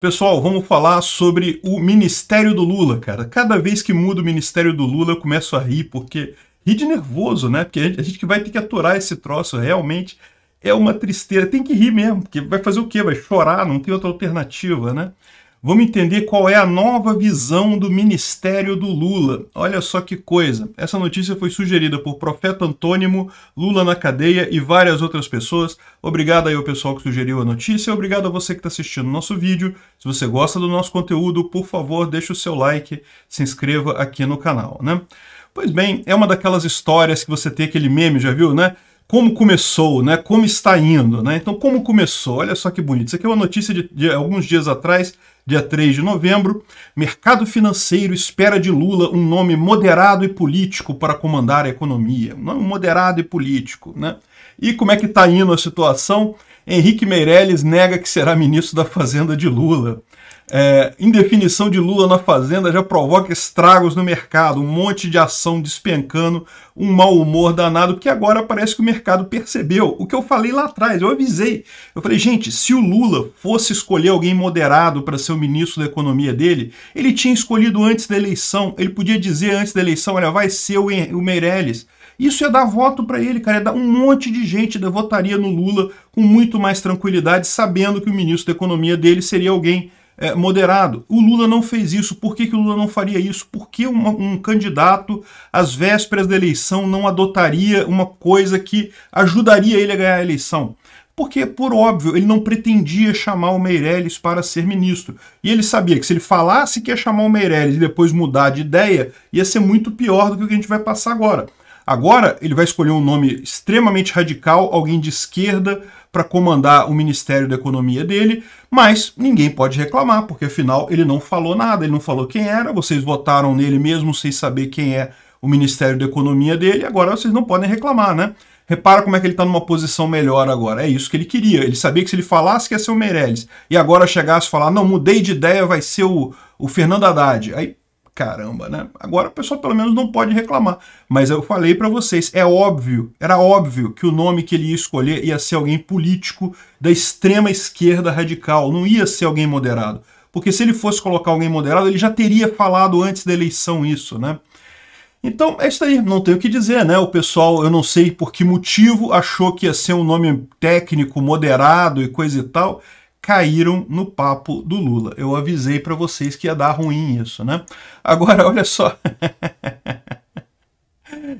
Pessoal, vamos falar sobre o Ministério do Lula, cara. Cada vez que muda o Ministério do Lula, eu começo a rir, porque rir de nervoso, né? Porque a gente que vai ter que aturar esse troço realmente é uma tristeza. Tem que rir mesmo, porque vai fazer o quê? Vai chorar, não tem outra alternativa, né? Vamos entender qual é a nova visão do ministério do Lula. Olha só que coisa. Essa notícia foi sugerida por Profeta Antônimo, Lula na cadeia e várias outras pessoas. Obrigado aí ao pessoal que sugeriu a notícia. Obrigado a você que está assistindo o nosso vídeo. Se você gosta do nosso conteúdo, por favor, deixe o seu like, se inscreva aqui no canal, né? Pois bem, é uma daquelas histórias que você tem aquele meme, já viu, né? como começou, né? Como está indo, né? Então, como começou? Olha só que bonito. Isso aqui é uma notícia de, de alguns dias atrás Dia 3 de novembro, mercado financeiro espera de Lula um nome moderado e político para comandar a economia. Um nome moderado e político, né? E como é que está indo a situação? Henrique Meirelles nega que será ministro da Fazenda de Lula. É, indefinição de Lula na Fazenda já provoca estragos no mercado, um monte de ação despencando, um mau humor danado, porque agora parece que o mercado percebeu o que eu falei lá atrás, eu avisei. Eu falei, gente, se o Lula fosse escolher alguém moderado para ser o ministro da economia dele, ele tinha escolhido antes da eleição, ele podia dizer antes da eleição, olha, vai ser o Meirelles. Isso ia é dar voto para ele, cara. Ia é dar um monte de gente votaria no Lula com muito mais tranquilidade, sabendo que o ministro da Economia dele seria alguém é, moderado. O Lula não fez isso. Por que, que o Lula não faria isso? Por que um, um candidato, às vésperas da eleição, não adotaria uma coisa que ajudaria ele a ganhar a eleição? Porque, por óbvio, ele não pretendia chamar o Meirelles para ser ministro. E ele sabia que se ele falasse que ia chamar o Meirelles e depois mudar de ideia, ia ser muito pior do que o que a gente vai passar agora. Agora ele vai escolher um nome extremamente radical, alguém de esquerda, para comandar o Ministério da Economia dele, mas ninguém pode reclamar, porque afinal ele não falou nada, ele não falou quem era, vocês votaram nele mesmo sem saber quem é o Ministério da Economia dele, agora vocês não podem reclamar, né? Repara como é que ele está numa posição melhor agora. É isso que ele queria. Ele sabia que se ele falasse que ia ser o Meirelles e agora chegasse a falar, não, mudei de ideia, vai ser o, o Fernando Haddad. Aí caramba, né? Agora o pessoal pelo menos não pode reclamar. Mas eu falei para vocês, é óbvio, era óbvio que o nome que ele ia escolher ia ser alguém político da extrema esquerda radical, não ia ser alguém moderado. Porque se ele fosse colocar alguém moderado, ele já teria falado antes da eleição isso, né? Então é isso aí, não tenho o que dizer, né? O pessoal, eu não sei por que motivo, achou que ia ser um nome técnico, moderado e coisa e tal caíram no papo do Lula. Eu avisei para vocês que ia dar ruim isso, né? Agora, olha só.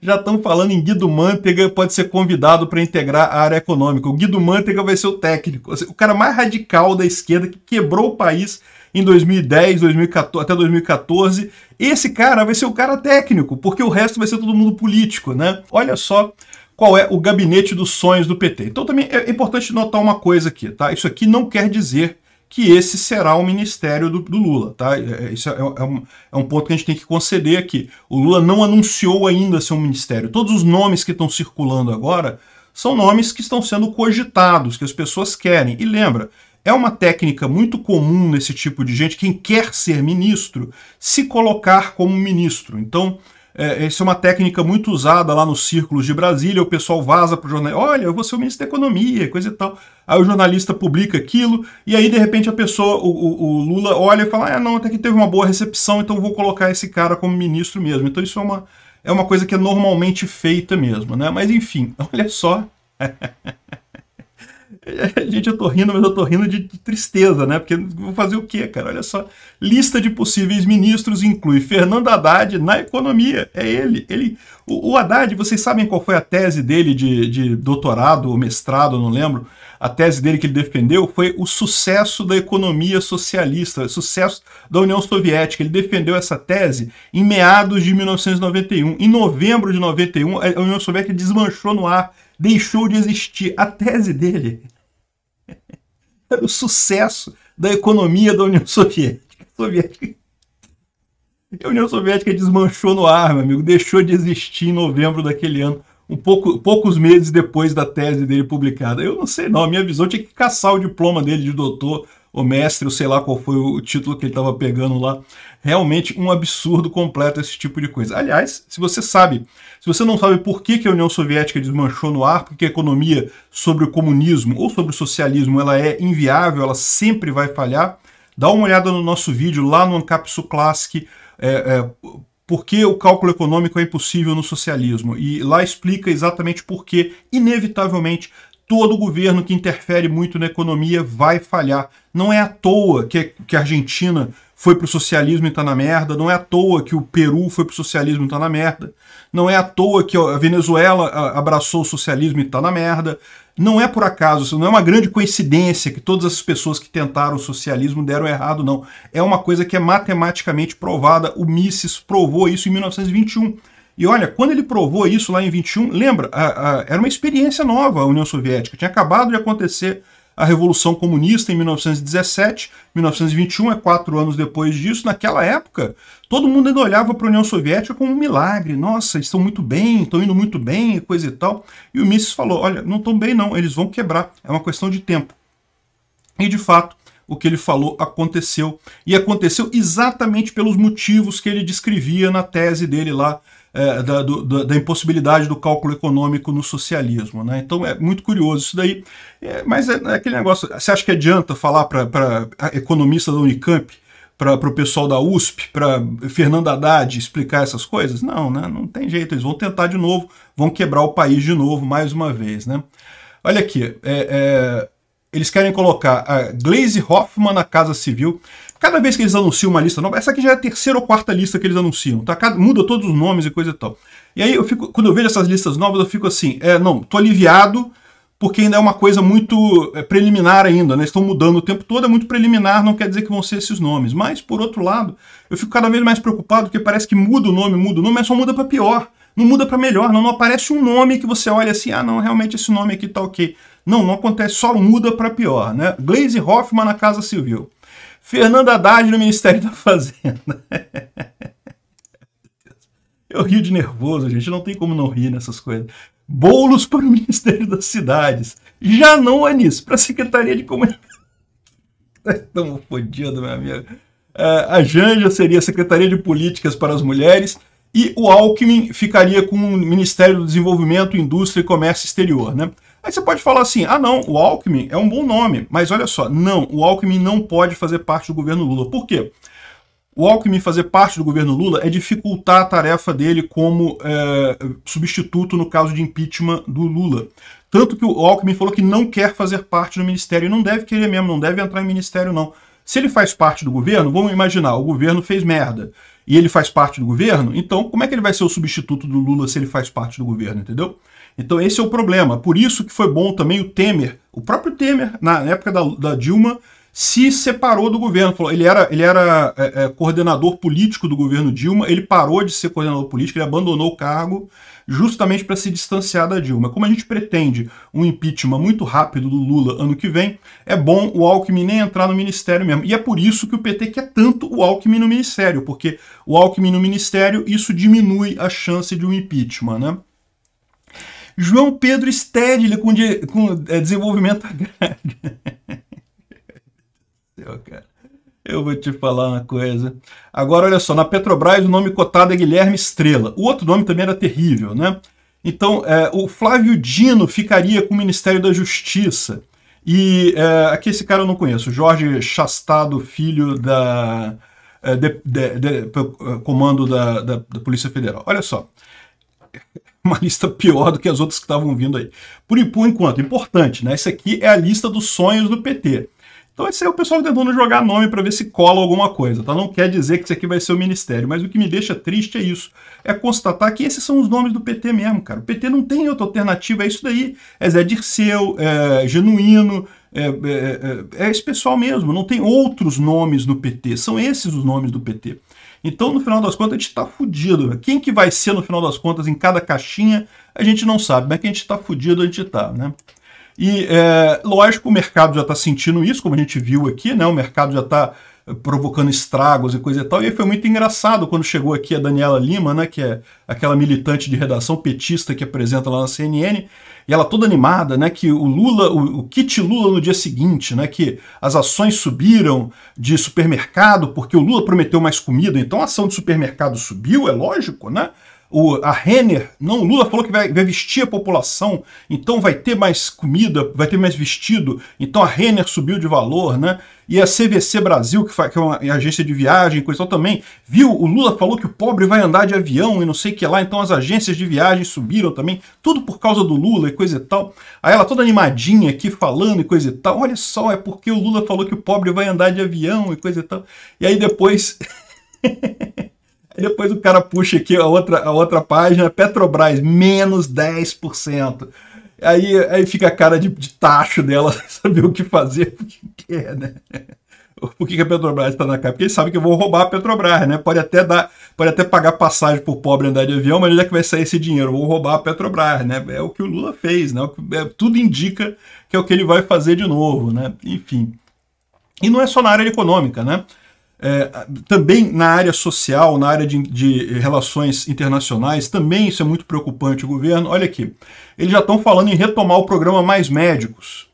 Já estão falando em Guido Mantega, pode ser convidado para integrar a área econômica. O Guido Mantega vai ser o técnico, o cara mais radical da esquerda que quebrou o país em 2010, 2014, até 2014. Esse cara vai ser o cara técnico, porque o resto vai ser todo mundo político, né? Olha só qual é o gabinete dos sonhos do PT. Então também é importante notar uma coisa aqui, tá? Isso aqui não quer dizer que esse será o ministério do, do Lula, tá? É, é, isso é, é, um, é, um, ponto que a gente tem que conceder aqui. O Lula não anunciou ainda seu ministério. Todos os nomes que estão circulando agora são nomes que estão sendo cogitados, que as pessoas querem. E lembra, é uma técnica muito comum nesse tipo de gente, quem quer ser ministro, se colocar como ministro. Então, é, isso é uma técnica muito usada lá nos círculos de Brasília. O pessoal vaza para o jornal, olha, eu vou ser o ministro da Economia, coisa e tal. Aí o jornalista publica aquilo, e aí de repente a pessoa, o, o, o Lula, olha e fala: ah, não, até que teve uma boa recepção, então vou colocar esse cara como ministro mesmo. Então isso é uma, é uma coisa que é normalmente feita mesmo, né? Mas enfim, olha só. Gente, eu tô rindo, mas eu tô rindo de tristeza, né? Porque vou fazer o quê, cara? Olha só. Lista de possíveis ministros inclui Fernando Haddad na economia. É ele. ele o, o Haddad, vocês sabem qual foi a tese dele de, de doutorado ou mestrado, não lembro. A tese dele que ele defendeu foi o sucesso da economia socialista, sucesso da União Soviética. Ele defendeu essa tese em meados de 1991. Em novembro de 91, a União Soviética desmanchou no ar deixou de existir. A tese dele era o sucesso da economia da União Soviética. Soviética. A União Soviética desmanchou no ar, meu amigo, deixou de existir em novembro daquele ano, um pouco, poucos meses depois da tese dele publicada. Eu não sei não, a minha visão tinha que caçar o diploma dele de doutor o mestre, ou sei lá qual foi o título que ele estava pegando lá. Realmente um absurdo completo esse tipo de coisa. Aliás, se você sabe, se você não sabe por que, que a União Soviética desmanchou no ar, porque a economia sobre o comunismo ou sobre o socialismo ela é inviável, ela sempre vai falhar, dá uma olhada no nosso vídeo lá no Ancapsu Classic, é, é, por que o cálculo econômico é impossível no socialismo. E lá explica exatamente por que, inevitavelmente, todo governo que interfere muito na economia vai falhar. Não é à toa que, que a Argentina foi pro socialismo e tá na merda, não é à toa que o Peru foi pro socialismo e tá na merda, não é à toa que a Venezuela ah, abraçou o socialismo e tá na merda, não é por acaso, não é uma grande coincidência que todas as pessoas que tentaram o socialismo deram errado, não. É uma coisa que é matematicamente provada, o Mises provou isso em 1921 e olha, quando ele provou isso lá em 21, lembra, a, a, era uma experiência nova a União Soviética. Tinha acabado de acontecer a Revolução Comunista em 1917, 1921 é quatro anos depois disso. Naquela época, todo mundo ainda olhava para a União Soviética como um milagre. Nossa, estão muito bem, estão indo muito bem, coisa e tal. E o Mises falou: olha, não estão bem não, eles vão quebrar, é uma questão de tempo. E de fato, o que ele falou aconteceu. E aconteceu exatamente pelos motivos que ele descrevia na tese dele lá é, da, do, da, impossibilidade do cálculo econômico no socialismo. Né? Então é muito curioso isso daí. É, mas é, é, aquele negócio. Você acha que adianta falar para economista da Unicamp, para o pessoal da USP, para Fernando Haddad explicar essas coisas? Não, né? não tem jeito. Eles vão tentar de novo, vão quebrar o país de novo, mais uma vez. Né? Olha aqui, é, é eles querem colocar a ah, Glaze Hoffman na Casa Civil. Cada vez que eles anunciam uma lista nova, essa aqui já é a terceira ou quarta lista que eles anunciam, tá? Cada, muda todos os nomes e coisa e tal. E aí eu fico, quando eu vejo essas listas novas, eu fico assim, é, não, tô aliviado, porque ainda é uma coisa muito é, preliminar ainda, né? Estão mudando o tempo todo, é muito preliminar, não quer dizer que vão ser esses nomes. Mas, por outro lado, eu fico cada vez mais preocupado, porque parece que muda o nome, muda o nome, mas só muda para pior. Não muda para melhor, não, não aparece um nome que você olha assim, ah, não, realmente esse nome aqui tá ok. Não, não acontece, só muda para pior, né? Glaze Hoffman na Casa Civil. Fernanda Haddad no Ministério da Fazenda. Eu rio de nervoso, gente, não tem como não rir nessas coisas. Bolos para o Ministério das Cidades. Já não é nisso, para a Secretaria de Comunicação. Estamos tá fodidos, meu amigo. É, a Janja seria a Secretaria de Políticas para as Mulheres e o Alckmin ficaria com o Ministério do Desenvolvimento, Indústria e Comércio Exterior, né? Aí você pode falar assim: ah, não, o Alckmin é um bom nome, mas olha só, não, o Alckmin não pode fazer parte do governo Lula. Por quê? O Alckmin fazer parte do governo Lula é dificultar a tarefa dele como é, substituto no caso de impeachment do Lula. Tanto que o Alckmin falou que não quer fazer parte do ministério e não deve querer mesmo, não deve entrar em ministério, não. Se ele faz parte do governo, vamos imaginar, o governo fez merda e ele faz parte do governo, então como é que ele vai ser o substituto do Lula se ele faz parte do governo, entendeu? Então esse é o problema. Por isso que foi bom também o Temer, o próprio Temer, na época da, da Dilma, se separou do governo. Ele era, ele era é, é, coordenador político do governo Dilma, ele parou de ser coordenador político, ele abandonou o cargo justamente para se distanciar da Dilma. Como a gente pretende um impeachment muito rápido do Lula ano que vem, é bom o Alckmin nem entrar no ministério mesmo. E é por isso que o PT quer tanto o Alckmin no ministério, porque o Alckmin no ministério, isso diminui a chance de um impeachment, né? João Pedro Stedley com, de, com é, desenvolvimento agrário. cara. Eu vou te falar uma coisa. Agora, olha só, na Petrobras o nome cotado é Guilherme Estrela. O outro nome também era terrível, né? Então, é, o Flávio Dino ficaria com o Ministério da Justiça. E é, aqui esse cara eu não conheço, Jorge Chastado, filho da. É, de, de, de, é, comando da, da, da Polícia Federal. Olha só. uma lista pior do que as outras que estavam vindo aí. Por, por enquanto, importante, né? Isso aqui é a lista dos sonhos do PT. Então esse é o pessoal tá tentando jogar nome para ver se cola alguma coisa, tá? Não quer dizer que isso aqui vai ser o ministério, mas o que me deixa triste é isso. É constatar que esses são os nomes do PT mesmo, cara. O PT não tem outra alternativa, é isso daí. É Zé Dirceu, é Genuíno, é, é, é, é esse pessoal mesmo. Não tem outros nomes no PT, são esses os nomes do PT. Então, no final das contas, a gente está fudido. Quem que vai ser, no final das contas, em cada caixinha, a gente não sabe. Mas que a gente está fudido, a gente está, né? E, é, lógico, o mercado já está sentindo isso, como a gente viu aqui, né? O mercado já está provocando estragos e coisa e tal. E foi muito engraçado quando chegou aqui a Daniela Lima, né, que é aquela militante de redação petista que apresenta lá na CNN, e ela toda animada, né, que o Lula, o, o kit Lula no dia seguinte, né, que as ações subiram de supermercado porque o Lula prometeu mais comida, então a ação de supermercado subiu, é lógico, né? o, a Renner, não, o Lula falou que vai, vai, vestir a população, então vai ter mais comida, vai ter mais vestido, então a Renner subiu de valor, né? E a CVC Brasil, que, que é uma é agência de viagem, coisa tal, também, viu? O Lula falou que o pobre vai andar de avião e não sei o que lá, então as agências de viagem subiram também, tudo por causa do Lula e coisa e tal. Aí ela toda animadinha aqui falando e coisa e tal, olha só, é porque o Lula falou que o pobre vai andar de avião e coisa e tal. E aí depois. Depois o cara puxa aqui a outra, a outra página, Petrobras, menos 10%. Aí, aí fica a cara de, de tacho dela, saber o que fazer, porque quer, é, né? Por que, que a Petrobras está na cara? Porque eles sabem que vou roubar a Petrobras, né? Pode até dar, pode até pagar passagem por pobre andar de avião, mas onde é que vai sair esse dinheiro? Vou roubar a Petrobras, né? É o que o Lula fez, né? É, tudo indica que é o que ele vai fazer de novo, né? Enfim. E não é só na área econômica, né? É, também na área social, na área de, de, relações internacionais, também isso é muito preocupante. O governo, olha aqui, eles já estão falando em retomar o programa Mais Médicos.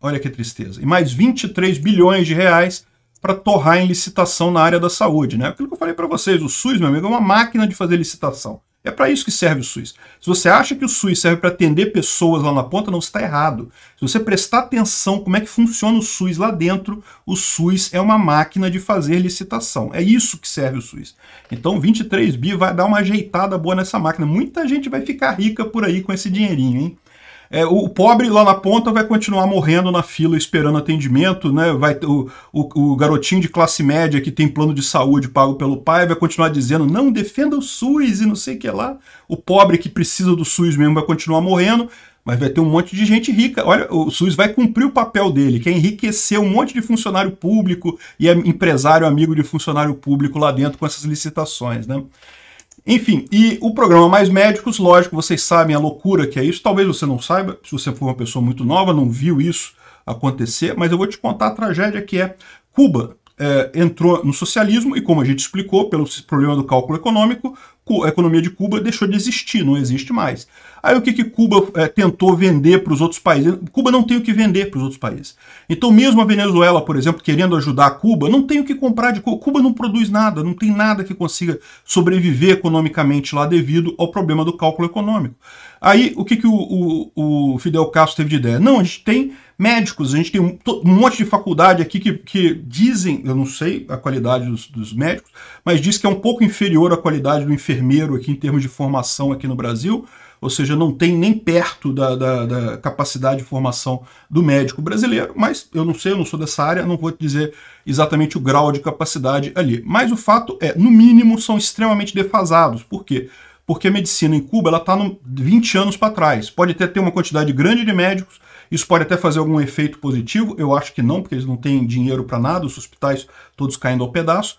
Olha que tristeza. E mais 23 bilhões de reais para torrar em licitação na área da saúde. Né? Aquilo que eu falei para vocês, o SUS, meu amigo, é uma máquina de fazer licitação. É para isso que serve o SUS. Se você acha que o SUS serve para atender pessoas lá na ponta, não está errado. Se você prestar atenção como é que funciona o SUS lá dentro, o SUS é uma máquina de fazer licitação. É isso que serve o SUS. Então, 23 bi vai dar uma ajeitada boa nessa máquina. Muita gente vai ficar rica por aí com esse dinheirinho, hein? É, o pobre lá na ponta vai continuar morrendo na fila esperando atendimento, né? Vai o, o, o, garotinho de classe média que tem plano de saúde pago pelo pai vai continuar dizendo não defenda o SUS e não sei o que lá. O pobre que precisa do SUS mesmo vai continuar morrendo, mas vai ter um monte de gente rica. Olha, o SUS vai cumprir o papel dele, que é enriquecer um monte de funcionário público e é empresário amigo de funcionário público lá dentro com essas licitações, né? Enfim, e o programa Mais Médicos, lógico, vocês sabem a loucura que é isso. Talvez você não saiba, se você for uma pessoa muito nova, não viu isso acontecer, mas eu vou te contar a tragédia que é Cuba. É, entrou no socialismo e, como a gente explicou, pelo problema do cálculo econômico, a economia de Cuba deixou de existir, não existe mais. Aí o que, que Cuba é, tentou vender para os outros países? Cuba não tem o que vender para os outros países. Então, mesmo a Venezuela, por exemplo, querendo ajudar Cuba, não tem o que comprar de Cuba. Cuba não produz nada, não tem nada que consiga sobreviver economicamente lá devido ao problema do cálculo econômico. Aí o que, que o, o, o Fidel Castro teve de ideia? Não, a gente tem médicos, a gente tem um, um monte de faculdade aqui que, que dizem, eu não sei a qualidade dos, dos, médicos, mas diz que é um pouco inferior à qualidade do enfermeiro aqui em termos de formação aqui no Brasil ou seja, não tem nem perto da, da, da capacidade de formação do médico brasileiro, mas eu não sei, eu não sou dessa área, não vou te dizer exatamente o grau de capacidade ali. Mas o fato é, no mínimo, são extremamente defasados. Por quê? Porque a medicina em Cuba está 20 anos para trás. Pode até ter uma quantidade grande de médicos, isso pode até fazer algum efeito positivo, eu acho que não, porque eles não têm dinheiro para nada, os hospitais todos caindo ao pedaço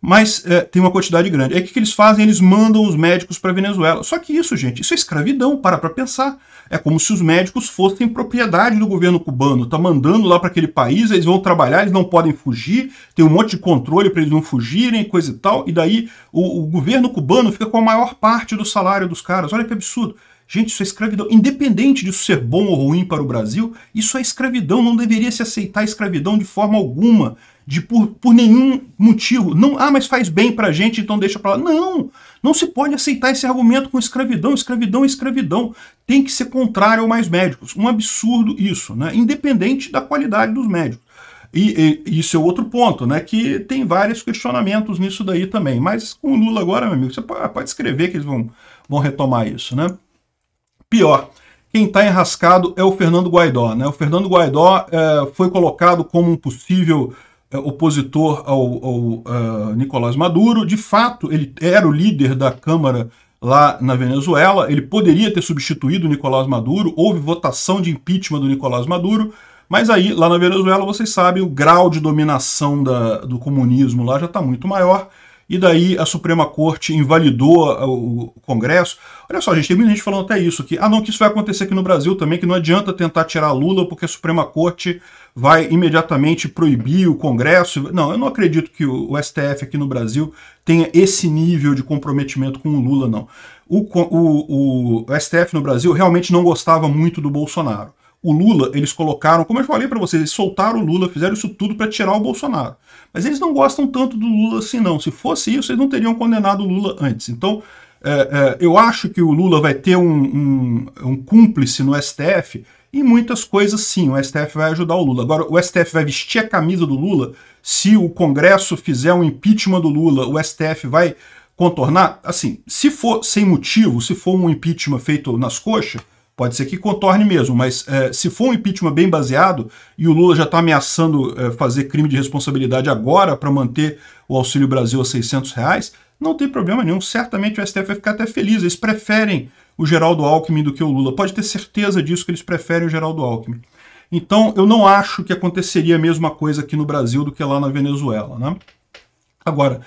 mas é, tem uma quantidade grande. Aí o que, que eles fazem? Eles mandam os médicos para Venezuela. Só que isso, gente, isso é escravidão, para para pensar. É como se os médicos fossem propriedade do governo cubano. Tá mandando lá para aquele país, eles vão trabalhar, eles não podem fugir, tem um monte de controle para eles não fugirem, coisa e tal. E daí o, o governo cubano fica com a maior parte do salário dos caras. Olha que absurdo. Gente, isso é escravidão. Independente disso ser bom ou ruim para o Brasil, isso é escravidão. Não deveria se aceitar escravidão de forma alguma de por, por nenhum motivo. Não, ah, mas faz bem pra gente, então deixa pra lá. Não! Não se pode aceitar esse argumento com escravidão, escravidão, escravidão. Tem que ser contrário ao mais médicos. Um absurdo isso, né? Independente da qualidade dos médicos. E, e, isso é outro ponto, né? Que tem vários questionamentos nisso daí também. Mas com o Lula agora, meu amigo, você pode escrever que eles vão, vão retomar isso, né? Pior, quem está enrascado é o Fernando Guaidó, né? O Fernando Guaidó é, foi colocado como um possível é, opositor ao, ao é, Nicolás Maduro. De fato, ele era o líder da Câmara lá na Venezuela. Ele poderia ter substituído o Nicolás Maduro. Houve votação de impeachment do Nicolás Maduro. Mas aí, lá na Venezuela, vocês sabem, o grau de dominação da, do comunismo lá já está muito maior e daí a Suprema Corte invalidou o Congresso. Olha só, gente, tem muita gente falando até isso aqui. Ah, não, que isso vai acontecer aqui no Brasil também, que não adianta tentar tirar Lula porque a Suprema Corte vai imediatamente proibir o Congresso. Não, eu não acredito que o STF aqui no Brasil tenha esse nível de comprometimento com o Lula, não. O, o, o STF no Brasil realmente não gostava muito do Bolsonaro. O Lula, eles colocaram, como eu falei para vocês, eles soltaram o Lula, fizeram isso tudo para tirar o Bolsonaro. Mas eles não gostam tanto do Lula assim, não. Se fosse isso, eles não teriam condenado o Lula antes. Então, é, é, eu acho que o Lula vai ter um, um, um cúmplice no STF e muitas coisas sim, o STF vai ajudar o Lula. Agora, o STF vai vestir a camisa do Lula? Se o Congresso fizer um impeachment do Lula, o STF vai contornar? Assim, se for sem motivo, se for um impeachment feito nas coxas, Pode ser que contorne mesmo, mas é, se for um impeachment bem baseado, e o Lula já está ameaçando é, fazer crime de responsabilidade agora para manter o Auxílio Brasil a 600 reais, não tem problema nenhum. Certamente o STF vai ficar até feliz. Eles preferem o Geraldo Alckmin do que o Lula. Pode ter certeza disso que eles preferem o Geraldo Alckmin. Então, eu não acho que aconteceria a mesma coisa aqui no Brasil do que lá na Venezuela. Né? Agora,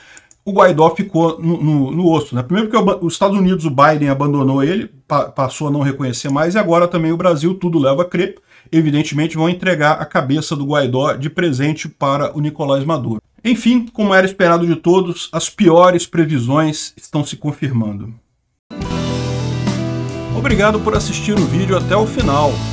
o Guaidó ficou no, no, no osso. Né? Primeiro porque os Estados Unidos, o Biden abandonou ele, pa, passou a não reconhecer mais, e agora também o Brasil, tudo leva a crer. Evidentemente vão entregar a cabeça do Guaidó de presente para o Nicolás Maduro. Enfim, como era esperado de todos, as piores previsões estão se confirmando. Obrigado por assistir o vídeo até o final.